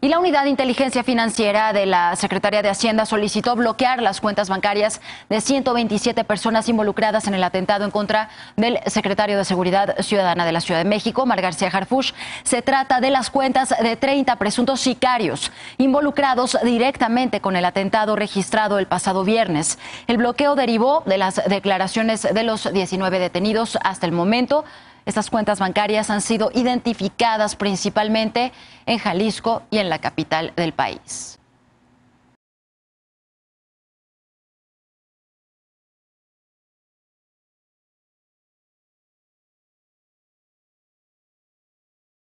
Y la Unidad de Inteligencia Financiera de la Secretaría de Hacienda solicitó bloquear las cuentas bancarias de 127 personas involucradas en el atentado en contra del secretario de Seguridad Ciudadana de la Ciudad de México, Mar García Se trata de las cuentas de 30 presuntos sicarios involucrados directamente con el atentado registrado el pasado viernes. El bloqueo derivó de las declaraciones de los 19 detenidos hasta el momento. Estas cuentas bancarias han sido identificadas principalmente en Jalisco y en la capital del país.